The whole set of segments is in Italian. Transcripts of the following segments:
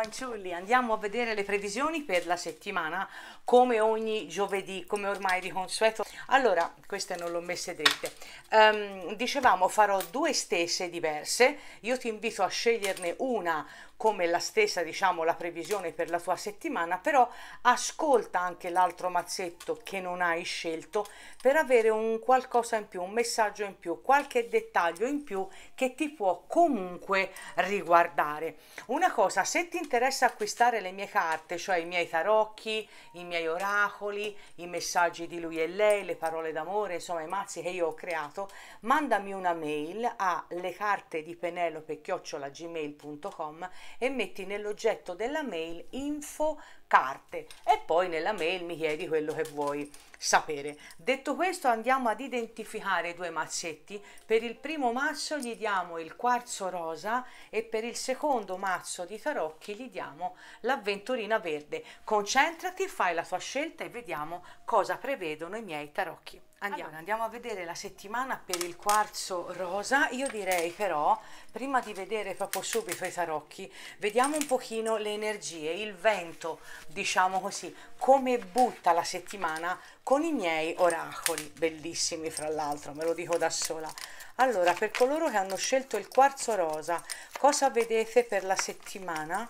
fanciulli, andiamo a vedere le previsioni per la settimana come ogni giovedì, come ormai di consueto. Allora, queste non l'ho messe dritte. Um, dicevamo farò due stesse diverse, io ti invito a sceglierne una come la stessa diciamo la previsione per la tua settimana però ascolta anche l'altro mazzetto che non hai scelto per avere un qualcosa in più un messaggio in più qualche dettaglio in più che ti può comunque riguardare una cosa se ti interessa acquistare le mie carte cioè i miei tarocchi i miei oracoli i messaggi di lui e lei le parole d'amore insomma i mazzi che io ho creato mandami una mail a le carte di penelope chiocciolagmail.com e metti nell'oggetto della mail info carte e poi nella mail mi chiedi quello che vuoi sapere. Detto questo andiamo ad identificare i due mazzetti, per il primo mazzo gli diamo il quarzo rosa e per il secondo mazzo di tarocchi gli diamo l'avventurina verde. Concentrati, fai la tua scelta e vediamo cosa prevedono i miei tarocchi. Andiamo. Allora, andiamo a vedere la settimana per il quarzo rosa. Io direi però, prima di vedere proprio subito i tarocchi, vediamo un pochino le energie, il vento, diciamo così, come butta la settimana con i miei oracoli, bellissimi fra l'altro, me lo dico da sola. Allora, per coloro che hanno scelto il quarzo rosa, cosa vedete per la settimana?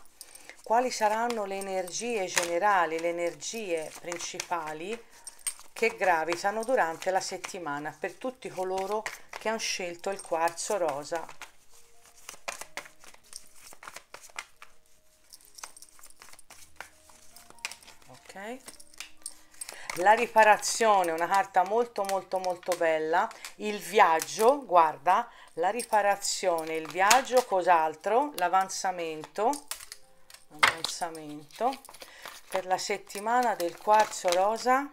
Quali saranno le energie generali, le energie principali? che gravitano durante la settimana per tutti coloro che hanno scelto il quarzo rosa. Ok. La riparazione, una carta molto molto molto bella. Il viaggio, guarda, la riparazione, il viaggio, cos'altro? L'avanzamento, l'avanzamento per la settimana del quarzo rosa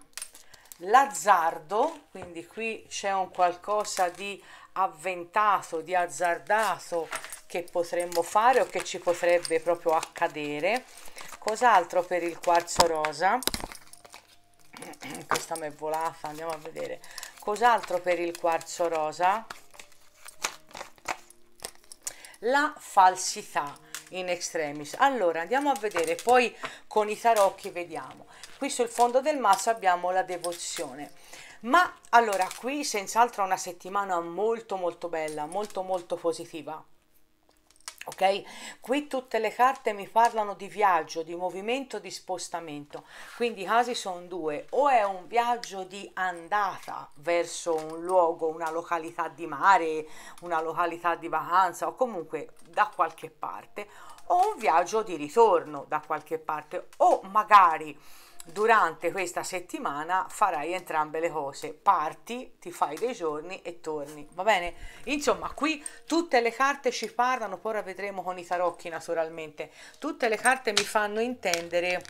l'azzardo, quindi qui c'è un qualcosa di avventato, di azzardato che potremmo fare o che ci potrebbe proprio accadere. Cos'altro per il quarzo rosa? Questa mi è volata, andiamo a vedere. Cos'altro per il quarzo rosa? La falsità in extremis. Allora andiamo a vedere, poi con i tarocchi vediamo qui sul fondo del mazzo abbiamo la devozione ma allora qui senz'altro una settimana molto molto bella molto molto positiva ok qui tutte le carte mi parlano di viaggio di movimento di spostamento quindi i casi sono due o è un viaggio di andata verso un luogo una località di mare una località di vacanza o comunque da qualche parte o un viaggio di ritorno da qualche parte o magari durante questa settimana farai entrambe le cose, parti, ti fai dei giorni e torni, va bene? Insomma, qui tutte le carte ci parlano, poi ora vedremo con i tarocchi naturalmente, tutte le carte mi fanno intendere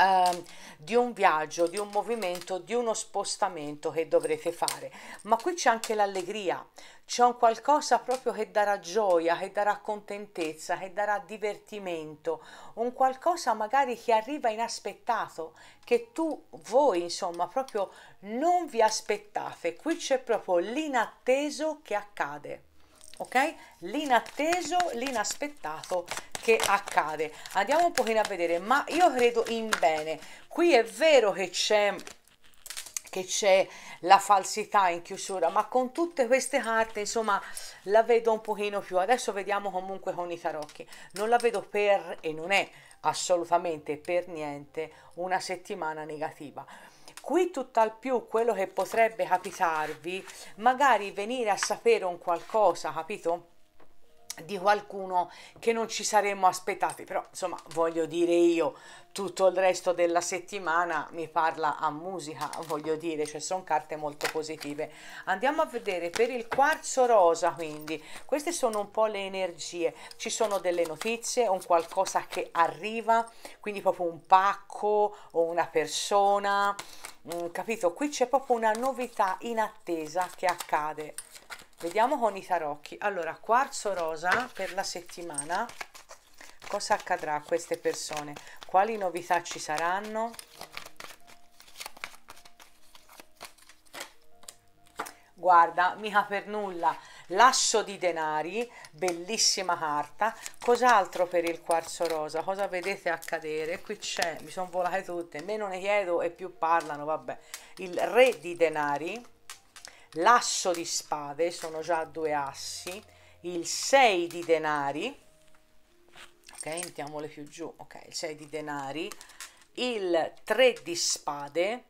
eh, di un viaggio, di un movimento, di uno spostamento che dovrete fare. Ma qui c'è anche l'allegria, c'è un qualcosa proprio che darà gioia, che darà contentezza, che darà divertimento, un qualcosa magari che arriva inaspettato, che tu, voi insomma, proprio non vi aspettate. Qui c'è proprio l'inatteso che accade ok? L'inatteso, l'inaspettato che accade. Andiamo un pochino a vedere, ma io credo in bene. Qui è vero che c'è che c'è la falsità in chiusura, ma con tutte queste carte, insomma, la vedo un pochino più. Adesso vediamo comunque con i tarocchi. Non la vedo per, e non è assolutamente per niente, una settimana negativa qui tutt'al più quello che potrebbe capitarvi, magari venire a sapere un qualcosa, capito? di qualcuno che non ci saremmo aspettati, però insomma voglio dire io tutto il resto della settimana mi parla a musica, voglio dire, cioè sono carte molto positive. Andiamo a vedere per il quarzo rosa, quindi queste sono un po' le energie, ci sono delle notizie, un qualcosa che arriva, quindi proprio un pacco o una persona mm, capito qui c'è proprio una novità in attesa che accade vediamo con i tarocchi allora quarzo rosa per la settimana cosa accadrà a queste persone quali novità ci saranno guarda mica per nulla L'asso di denari, bellissima carta. Cos'altro per il quarzo rosa? Cosa vedete accadere? Qui c'è, mi sono volate tutte, meno ne chiedo e più parlano, vabbè. Il re di denari, l'asso di spade, sono già due assi, il 6 di denari, ok, mettiamole più giù, ok, il 6 di denari, il 3 di spade,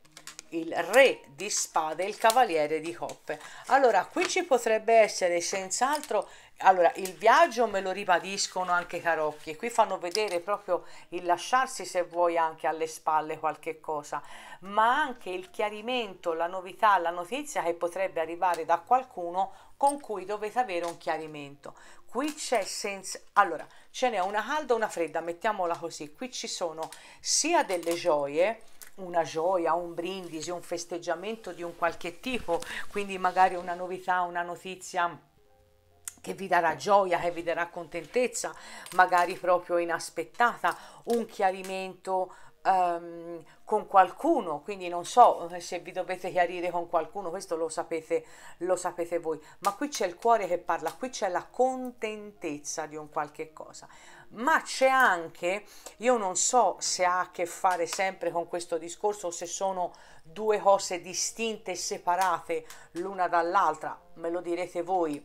il re di spade, il cavaliere di coppe. Allora, qui ci potrebbe essere senz'altro, allora, il viaggio me lo ribadiscono anche i Carocchi, qui fanno vedere proprio il lasciarsi, se vuoi, anche alle spalle qualche cosa, ma anche il chiarimento, la novità, la notizia che potrebbe arrivare da qualcuno con cui dovete avere un chiarimento. Qui c'è senza... Allora, ce n'è una calda e una fredda, mettiamola così. Qui ci sono sia delle gioie, una gioia, un brindisi, un festeggiamento di un qualche tipo, quindi magari una novità, una notizia che vi darà gioia, che vi darà contentezza, magari proprio inaspettata, un chiarimento um, con qualcuno, quindi non so eh, se vi dovete chiarire con qualcuno, questo lo sapete, lo sapete voi, ma qui c'è il cuore che parla, qui c'è la contentezza di un qualche cosa ma c'è anche, io non so se ha a che fare sempre con questo discorso o se sono due cose distinte e separate l'una dall'altra, me lo direte voi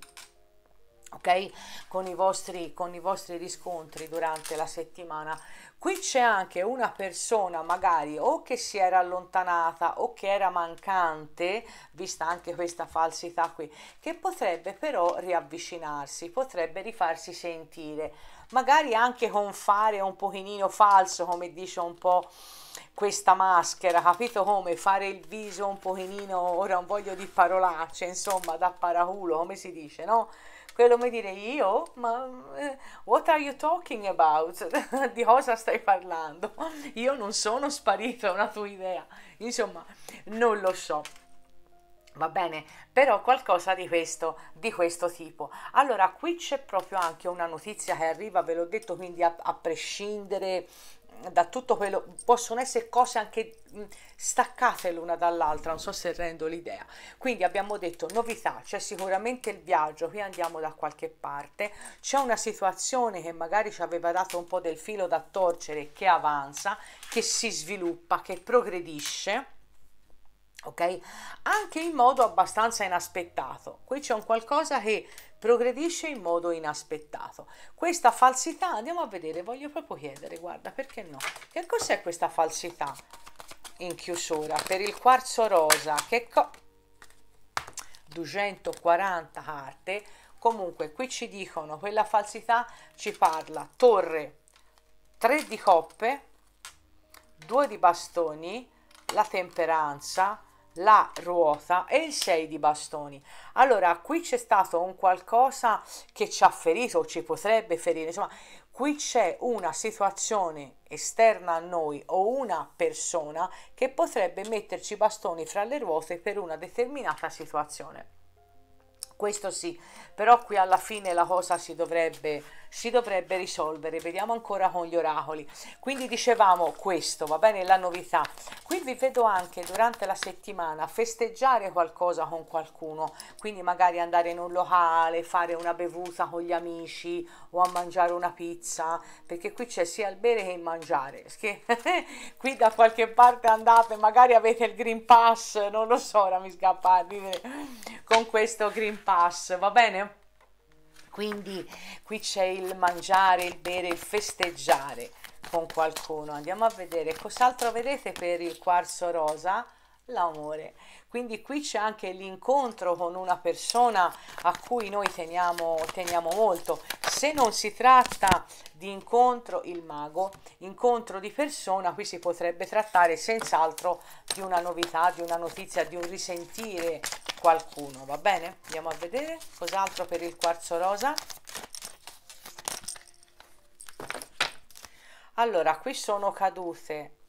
ok? Con, i vostri, con i vostri riscontri durante la settimana. Qui c'è anche una persona magari o che si era allontanata o che era mancante, vista anche questa falsità qui, che potrebbe però riavvicinarsi, potrebbe rifarsi sentire, magari anche con fare un pochino falso, come dice un po' questa maschera, capito come fare il viso un pochino, ora non voglio di parolacce, insomma, da paraculo, come si dice, no? quello mi dire io, ma eh, what are you talking about? di cosa stai parlando? Io non sono sparito, è una tua idea. Insomma, non lo so. Va bene, però qualcosa di questo, di questo tipo. Allora, qui c'è proprio anche una notizia che arriva, ve l'ho detto, quindi a, a prescindere da tutto quello possono essere cose anche staccate l'una dall'altra non so se rendo l'idea quindi abbiamo detto novità c'è sicuramente il viaggio qui andiamo da qualche parte c'è una situazione che magari ci aveva dato un po' del filo da torcere che avanza che si sviluppa che progredisce ok? Anche in modo abbastanza inaspettato. Qui c'è un qualcosa che progredisce in modo inaspettato. Questa falsità, andiamo a vedere, voglio proprio chiedere, guarda, perché no? Che cos'è questa falsità in chiusura? Per il quarzo rosa, che co... 240 carte, comunque qui ci dicono, quella falsità ci parla, torre, 3 di coppe, 2 di bastoni, la temperanza, la ruota e il 6 di bastoni. Allora, qui c'è stato un qualcosa che ci ha ferito, o ci potrebbe ferire, insomma, qui c'è una situazione esterna a noi o una persona che potrebbe metterci bastoni fra le ruote per una determinata situazione. Questo sì, però qui alla fine la cosa si dovrebbe si dovrebbe risolvere vediamo ancora con gli oracoli quindi dicevamo questo va bene la novità qui vi vedo anche durante la settimana festeggiare qualcosa con qualcuno quindi magari andare in un locale fare una bevuta con gli amici o a mangiare una pizza perché qui c'è sia il bere che il mangiare che qui da qualche parte andate magari avete il green pass non lo so ora mi scappa a dire con questo green pass va bene quindi qui c'è il mangiare, il bere, il festeggiare con qualcuno. Andiamo a vedere cos'altro vedete per il quarzo rosa l'amore. Quindi qui c'è anche l'incontro con una persona a cui noi teniamo, teniamo molto se non si tratta di incontro il mago, incontro di persona, qui si potrebbe trattare senz'altro di una novità, di una notizia, di un risentire qualcuno, va bene? Andiamo a vedere cos'altro per il quarzo rosa. Allora, qui sono cadute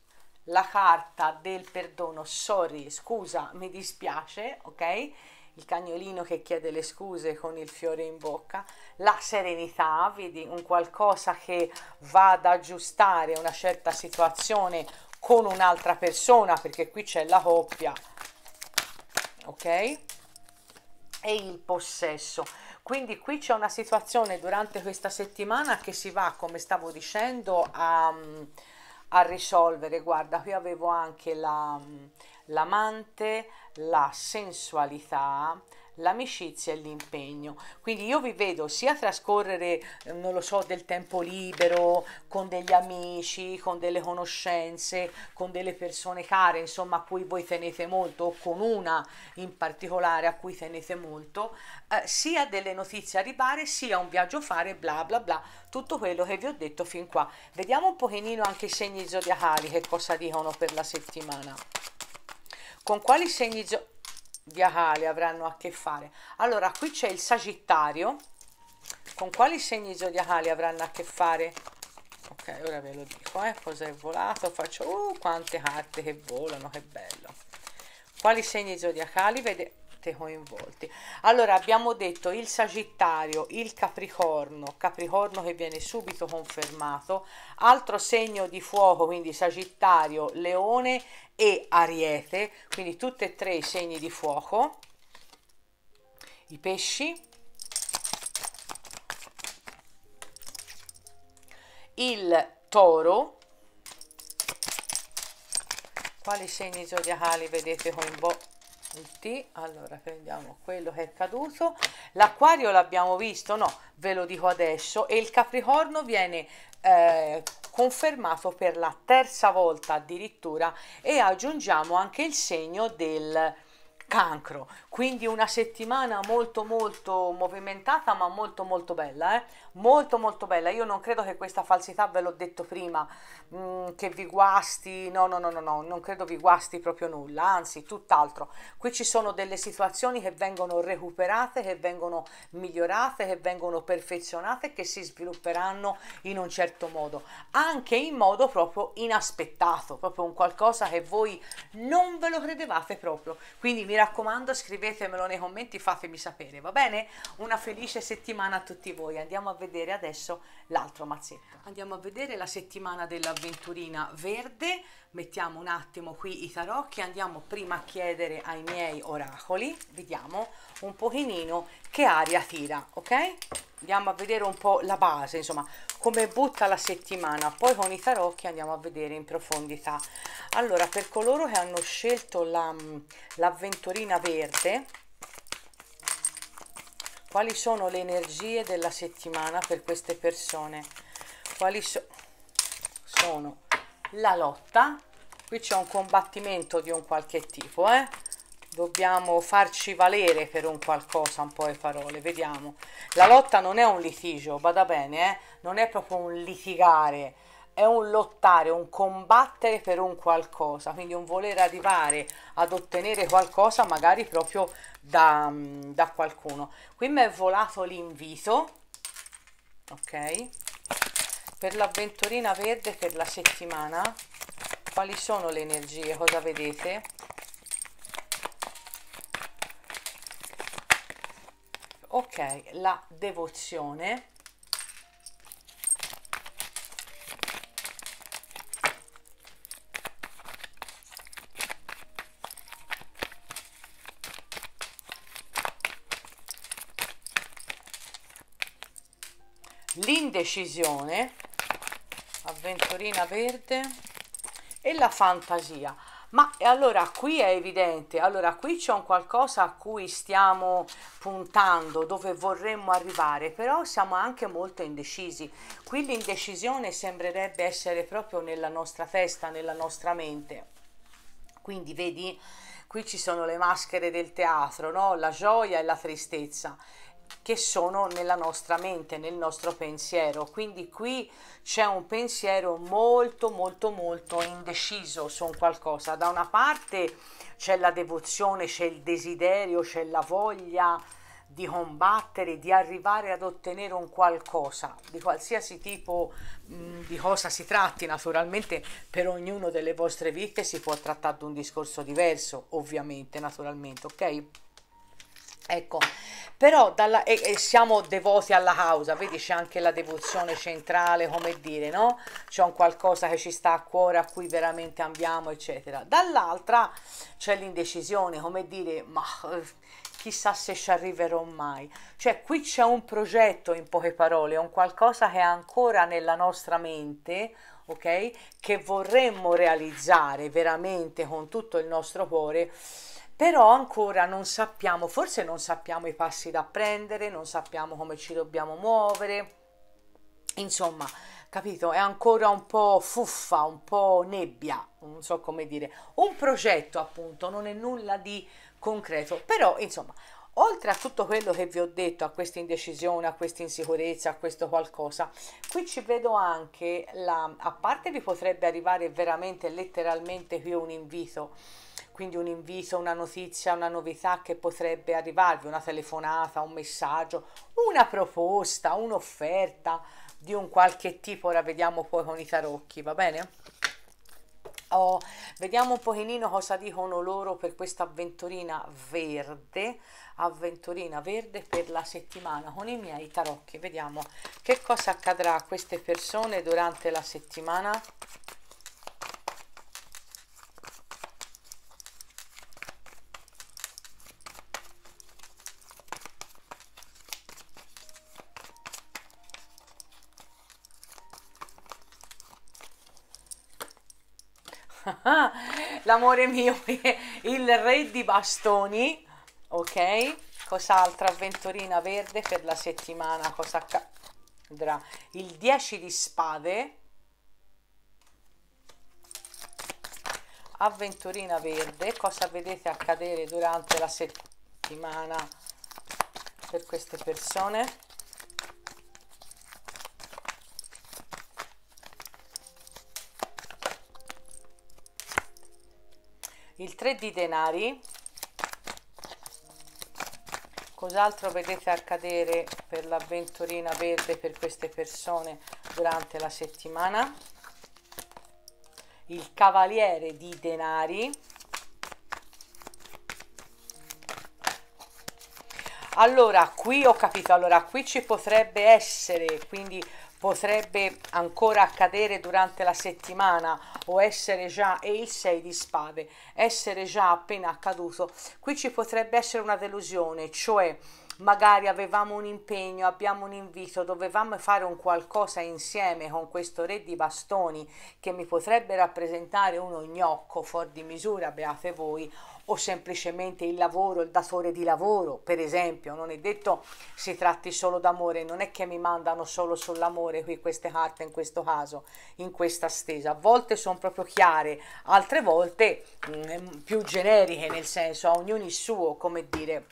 la carta del perdono, sorry, scusa, mi dispiace, ok? il cagnolino che chiede le scuse con il fiore in bocca, la serenità, vedi un qualcosa che va ad aggiustare una certa situazione con un'altra persona, perché qui c'è la coppia, ok? E il possesso. Quindi qui c'è una situazione durante questa settimana che si va, come stavo dicendo, a, a risolvere. Guarda, qui avevo anche la l'amante, la sensualità, l'amicizia e l'impegno. Quindi io vi vedo sia trascorrere, eh, non lo so, del tempo libero con degli amici, con delle conoscenze, con delle persone care, insomma, a cui voi tenete molto, o con una in particolare a cui tenete molto, eh, sia delle notizie a arrivare, sia un viaggio a fare, bla bla bla, tutto quello che vi ho detto fin qua. Vediamo un pochino anche i segni zodiacali che cosa dicono per la settimana. Con quali segni zodiacali avranno a che fare? Allora, qui c'è il Sagittario. Con quali segni zodiacali avranno a che fare? Ok, ora ve lo dico, eh, cosa è volato, faccio, uh, quante carte che volano, che bello. Quali segni zodiacali? Vede, sette coinvolti. Allora abbiamo detto il Sagittario, il Capricorno, Capricorno che viene subito confermato, altro segno di fuoco, quindi Sagittario, Leone e Ariete, quindi tutti e tre i segni di fuoco, i pesci, il toro, quali segni zodiacali vedete coinvolti? il allora prendiamo quello che è caduto, l'acquario l'abbiamo visto, no, ve lo dico adesso, e il capricorno viene eh, confermato per la terza volta addirittura e aggiungiamo anche il segno del cancro, quindi una settimana molto molto movimentata ma molto molto bella, eh? molto molto bella io non credo che questa falsità ve l'ho detto prima mh, mm, che vi guasti no no no no no non credo vi guasti proprio nulla anzi tutt'altro qui ci sono delle situazioni che vengono recuperate che vengono migliorate che vengono perfezionate che si svilupperanno in un certo modo anche in modo proprio inaspettato proprio un qualcosa che voi non ve lo credevate proprio quindi mi raccomando scrivetemelo nei commenti fatemi sapere va bene una felice settimana a tutti voi andiamo a vedere vedere adesso l'altro mazzetto. Andiamo a vedere la settimana dell'avventurina verde, mettiamo un attimo qui i tarocchi, andiamo prima a chiedere ai miei oracoli, vediamo un pochino che aria tira, ok? Andiamo a vedere un po' la base, insomma, come butta la settimana, poi con i tarocchi andiamo a vedere in profondità. Allora, per coloro che hanno scelto mm, l'avventurina la, verde, quali sono le energie della settimana per queste persone quali so sono la lotta qui c'è un combattimento di un qualche tipo eh? dobbiamo farci valere per un qualcosa un po' le parole vediamo la lotta non è un litigio bada bene eh? non è proprio un litigare è un lottare, un combattere per un qualcosa, quindi un voler arrivare ad ottenere qualcosa magari proprio da, mm, da qualcuno. Qui mi è volato l'invito, ok? Per l'avventurina verde per la settimana, quali sono le energie, cosa vedete? Ok, la devozione l'indecisione, avventurina verde e la fantasia. Ma allora qui è evidente, allora qui c'è un qualcosa a cui stiamo puntando, dove vorremmo arrivare, però siamo anche molto indecisi. Qui l'indecisione sembrerebbe essere proprio nella nostra testa, nella nostra mente. Quindi vedi, qui ci sono le maschere del teatro, no? la gioia e la tristezza che sono nella nostra mente, nel nostro pensiero. Quindi qui c'è un pensiero molto molto molto indeciso su qualcosa. Da una parte c'è la devozione, c'è il desiderio, c'è la voglia di combattere, di arrivare ad ottenere un qualcosa, di qualsiasi tipo mh, mm, di cosa si tratti, naturalmente per ognuno delle vostre vite si può trattare di un discorso diverso, ovviamente, naturalmente, ok? Ecco, però dalla, e, e siamo devoti alla causa, vedi c'è anche la devozione centrale, come dire, no? C'è un qualcosa che ci sta a cuore, a cui veramente andiamo, eccetera. Dall'altra c'è l'indecisione, come dire, ma eh, chissà se ci arriverò mai. Cioè qui c'è un progetto, in poche parole, un qualcosa che è ancora nella nostra mente, ok? Che vorremmo realizzare veramente con tutto il nostro cuore però ancora non sappiamo, forse non sappiamo i passi da prendere, non sappiamo come ci dobbiamo muovere, insomma, capito, è ancora un po' fuffa, un po' nebbia, non so come dire, un progetto appunto, non è nulla di concreto, però insomma, oltre a tutto quello che vi ho detto, a questa indecisione, a questa insicurezza, a questo qualcosa, qui ci vedo anche, la, a parte vi potrebbe arrivare veramente letteralmente qui un invito, quindi un invito, una notizia, una novità che potrebbe arrivarvi, una telefonata, un messaggio, una proposta, un'offerta di un qualche tipo, ora vediamo poi con i tarocchi, va bene? Oh, vediamo un pochino cosa dicono loro per questa avventurina verde, avventurina verde per la settimana con i miei tarocchi, vediamo che cosa accadrà a queste persone durante la settimana. l'amore mio è il re di bastoni ok cos'altra avventurina verde per la settimana cosa accadrà il 10 di spade avventurina verde cosa vedete accadere durante la settimana per queste persone 3 di denari cos'altro vedete accadere per l'avventurina verde per queste persone durante la settimana il cavaliere di denari allora qui ho capito allora qui ci potrebbe essere quindi potrebbe ancora accadere durante la settimana o essere già e il 6 di spade essere già appena accaduto qui ci potrebbe essere una delusione cioè magari avevamo un impegno, abbiamo un invito, dovevamo fare un qualcosa insieme con questo re di bastoni che mi potrebbe rappresentare uno gnocco fuori di misura, beate voi, o semplicemente il lavoro, il datore di lavoro, per esempio, non è detto si tratti solo d'amore, non è che mi mandano solo sull'amore qui queste carte in questo caso, in questa stesa, a volte sono proprio chiare, altre volte mh, mm, più generiche, nel senso a ognuno il suo, come dire,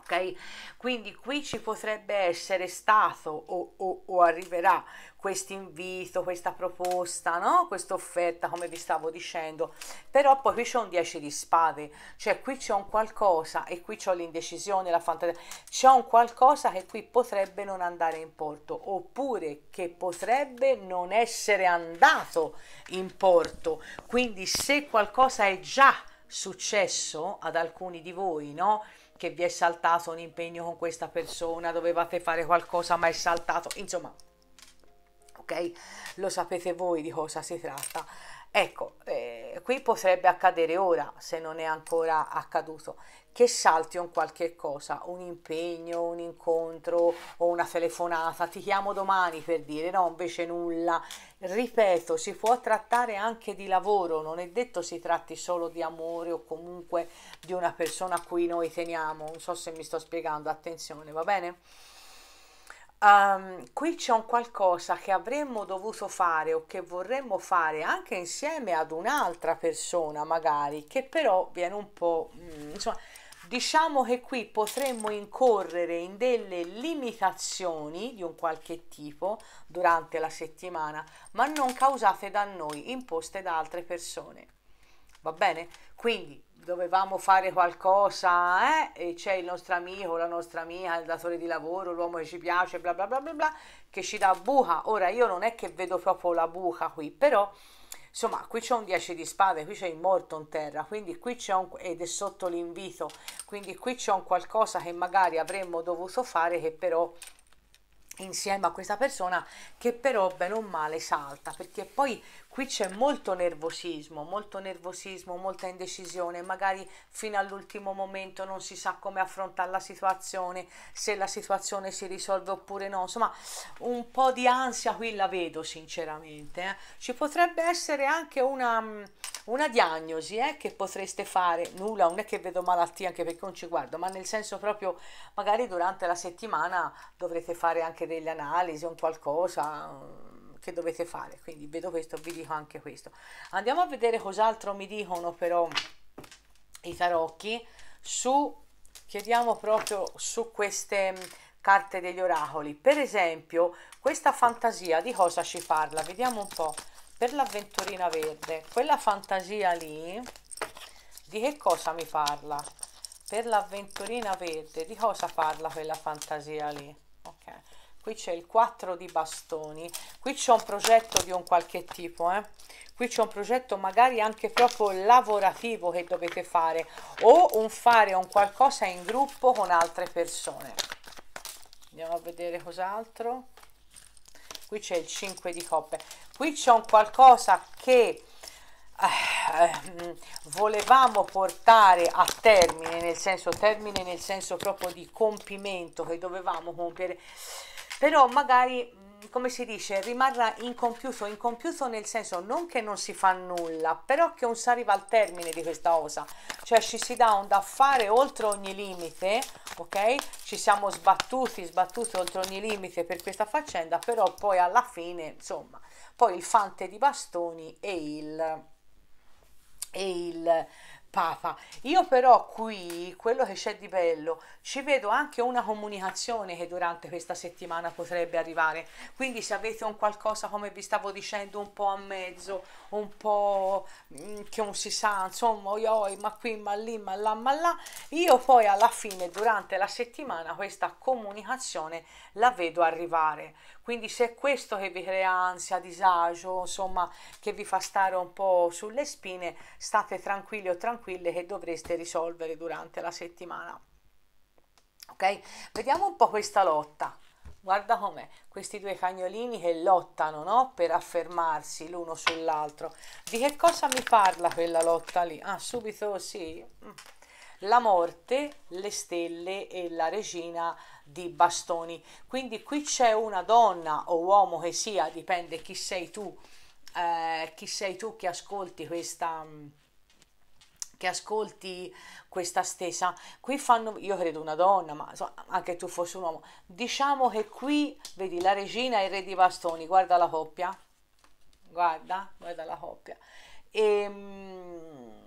ok? Quindi qui ci potrebbe essere stato o, o, o arriverà questo invito, questa proposta, no? Questa offerta, come vi stavo dicendo, però poi qui c'è un 10 di spade, cioè qui c'è un qualcosa e qui c'è l'indecisione, la fantasia, c'è un qualcosa che qui potrebbe non andare in porto, oppure che potrebbe non essere andato in porto, quindi se qualcosa è già successo ad alcuni di voi, no? che vi è saltato un impegno con questa persona, dovevate fare qualcosa ma è saltato, insomma, ok? Lo sapete voi di cosa si tratta. Ecco, eh, qui potrebbe accadere ora se non è ancora accaduto che salti un qualche cosa, un impegno, un incontro o una telefonata, ti chiamo domani per dire no, invece nulla. Ripeto, si può trattare anche di lavoro, non è detto si tratti solo di amore o comunque di una persona a cui noi teniamo, non so se mi sto spiegando, attenzione, va bene? Um, qui c'è un qualcosa che avremmo dovuto fare o che vorremmo fare anche insieme ad un'altra persona magari che però viene un po' mh, mm, insomma diciamo che qui potremmo incorrere in delle limitazioni di un qualche tipo durante la settimana, ma non causate da noi, imposte da altre persone. Va bene? Quindi dovevamo fare qualcosa eh? e c'è il nostro amico, la nostra amica, il datore di lavoro, l'uomo che ci piace, bla bla bla bla bla, che ci dà buca. Ora io non è che vedo proprio la buca qui, però insomma qui c'è un 10 di spade qui c'è il morto in terra quindi qui c'è un ed è sotto l'invito quindi qui c'è un qualcosa che magari avremmo dovuto fare che però insieme a questa persona che però bene o male salta perché poi qui c'è molto nervosismo molto nervosismo molta indecisione magari fino all'ultimo momento non si sa come affrontare la situazione se la situazione si risolve oppure no insomma un po di ansia qui la vedo sinceramente eh. ci potrebbe essere anche una una diagnosi eh, che potreste fare, nulla, non è che vedo malattie anche perché non ci guardo, ma nel senso proprio magari durante la settimana dovrete fare anche delle analisi o qualcosa mm, che dovete fare, quindi vedo questo, vi dico anche questo. Andiamo a vedere cos'altro mi dicono però i tarocchi su, chiediamo proprio su queste mm, carte degli oracoli. Per esempio, questa fantasia di cosa ci parla? Vediamo un po' per l'avventurina verde quella fantasia lì di che cosa mi parla per l'avventurina verde di cosa parla quella fantasia lì ok qui c'è il 4 di bastoni qui c'è un progetto di un qualche tipo eh? qui c'è un progetto magari anche proprio lavorativo che dovete fare o un fare un qualcosa in gruppo con altre persone andiamo a vedere cos'altro qui c'è il 5 di coppe qui c'è un qualcosa che eh, ehm, volevamo portare a termine nel senso termine nel senso proprio di compimento che dovevamo compiere però magari come si dice, rimarrà incompiuto, incompiuto nel senso non che non si fa nulla, però che non si arriva al termine di questa cosa, cioè ci si dà un da fare oltre ogni limite, ok? Ci siamo sbattuti, sbattuti oltre ogni limite per questa faccenda, però poi alla fine, insomma, poi il fante di bastoni e il... E il Papa. Io però qui, quello che c'è di bello, ci vedo anche una comunicazione che durante questa settimana potrebbe arrivare. Quindi se avete un qualcosa, come vi stavo dicendo, un po' a mezzo, un po' mm, che non si sa, insomma, oi, ma qui, ma lì, ma là, ma là, io poi alla fine, durante la settimana, questa comunicazione la vedo arrivare. Quindi se è questo che vi crea ansia, disagio, insomma, che vi fa stare un po' sulle spine, state tranquilli o tranquille che dovreste risolvere durante la settimana. Ok? Vediamo un po' questa lotta. Guarda com'è, questi due cagnolini che lottano no? per affermarsi l'uno sull'altro. Di che cosa mi parla quella lotta lì? Ah, subito sì. La morte, le stelle e la regina di bastoni. Quindi qui c'è una donna o uomo che sia, dipende chi sei tu, eh, chi sei tu che ascolti questa mm, che ascolti questa stesa qui fanno io credo una donna ma so, anche tu fossi un uomo diciamo che qui vedi la regina e il re di bastoni guarda la coppia guarda guarda la coppia e ehm,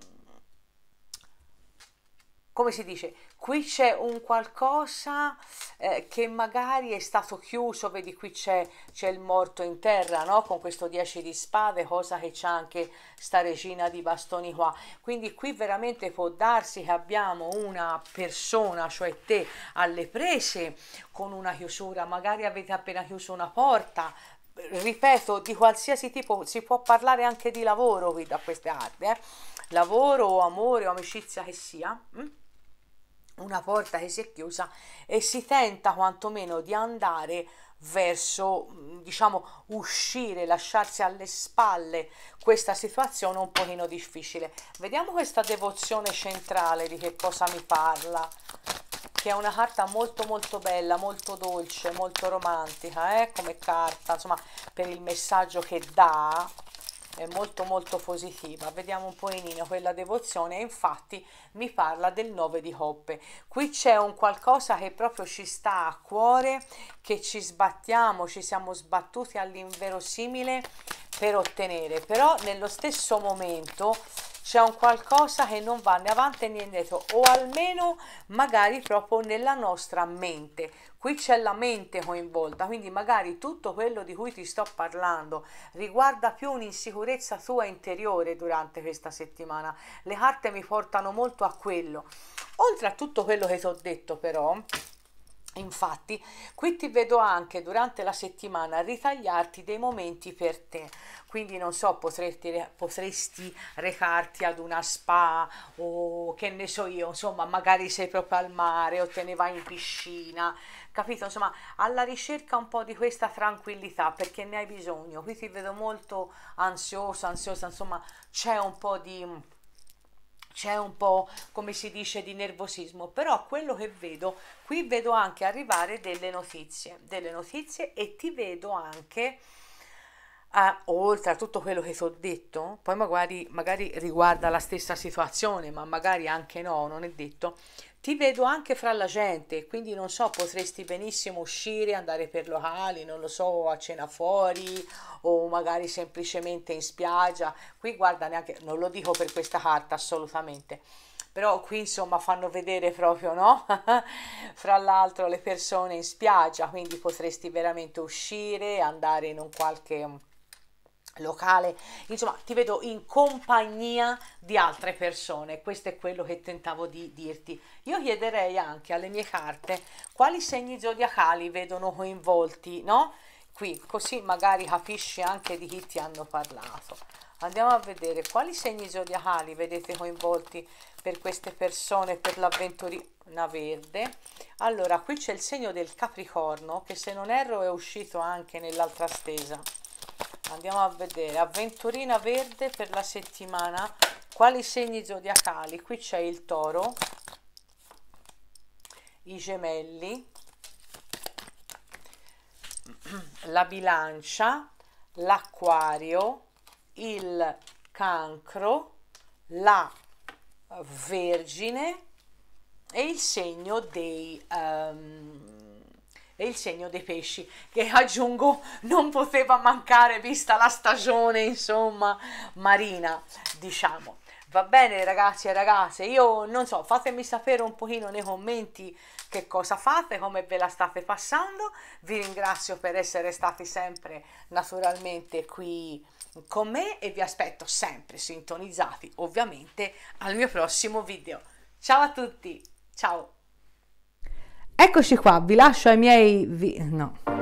come si dice qui c'è un qualcosa eh, che magari è stato chiuso, vedi qui c'è, il morto in terra, no? con questo 10 di spade, cosa che c'è anche sta regina di bastoni qua. Quindi qui veramente può darsi che abbiamo una persona, cioè te, alle prese con una chiusura, magari avete appena chiuso una porta, ripeto, di qualsiasi tipo, si può parlare anche di lavoro qui da queste arti, eh? lavoro o amore o amicizia che sia. Mm? una porta che si è chiusa e si tenta quantomeno di andare verso mm, diciamo uscire lasciarsi alle spalle questa situazione un pochino difficile vediamo questa devozione centrale di che cosa mi parla che è una carta molto molto bella molto dolce molto romantica eh? come carta insomma per il messaggio che dà è molto molto positiva vediamo un po' in Nino quella devozione infatti mi parla del 9 di coppe qui c'è un qualcosa che proprio ci sta a cuore che ci sbattiamo ci siamo sbattuti all'inverosimile per ottenere però nello stesso momento c'è un qualcosa che non va né avanti né indietro o almeno magari proprio nella nostra mente qui c'è la mente coinvolta quindi magari tutto quello di cui ti sto parlando riguarda più un'insicurezza tua interiore durante questa settimana le carte mi portano molto a quello oltre a tutto quello che ti ho detto però Infatti, qui ti vedo anche durante la settimana ritagliarti dei momenti per te. Quindi, non so, potresti, potresti recarti ad una spa o che ne so io, insomma, magari sei proprio al mare o te ne vai in piscina, capito? Insomma, alla ricerca un po' di questa tranquillità perché ne hai bisogno. Qui ti vedo molto ansiosa, ansiosa, insomma, c'è un po' di c'è un po' come si dice di nervosismo però quello che vedo qui vedo anche arrivare delle notizie delle notizie e ti vedo anche a, oltre a tutto quello che ti ho detto, poi magari, magari riguarda la stessa situazione, ma magari anche no, non è detto, ti vedo anche fra la gente, quindi non so, potresti benissimo uscire, andare per locali, non lo so, a cena fuori o magari semplicemente in spiaggia. Qui guarda neanche, non lo dico per questa carta assolutamente, però qui insomma fanno vedere proprio, no? fra l'altro le persone in spiaggia, quindi potresti veramente uscire, andare in un qualche locale, insomma ti vedo in compagnia di altre persone, questo è quello che tentavo di dirti. Io chiederei anche alle mie carte quali segni zodiacali vedono coinvolti, no? Qui, così magari capisci anche di chi ti hanno parlato. Andiamo a vedere quali segni zodiacali vedete coinvolti per queste persone, per l'avventurina verde. Allora, qui c'è il segno del Capricorno che se non erro è uscito anche nell'altra stesa andiamo a vedere avventurina verde per la settimana quali segni zodiacali qui c'è il toro i gemelli la bilancia l'acquario il cancro la vergine e il segno dei um, e il segno dei pesci che aggiungo non poteva mancare vista la stagione insomma marina diciamo va bene ragazzi e ragazze io non so fatemi sapere un pochino nei commenti che cosa fate come ve la state passando vi ringrazio per essere stati sempre naturalmente qui con me e vi aspetto sempre sintonizzati ovviamente al mio prossimo video ciao a tutti ciao Eccoci qua, vi lascio ai miei... Vi... no.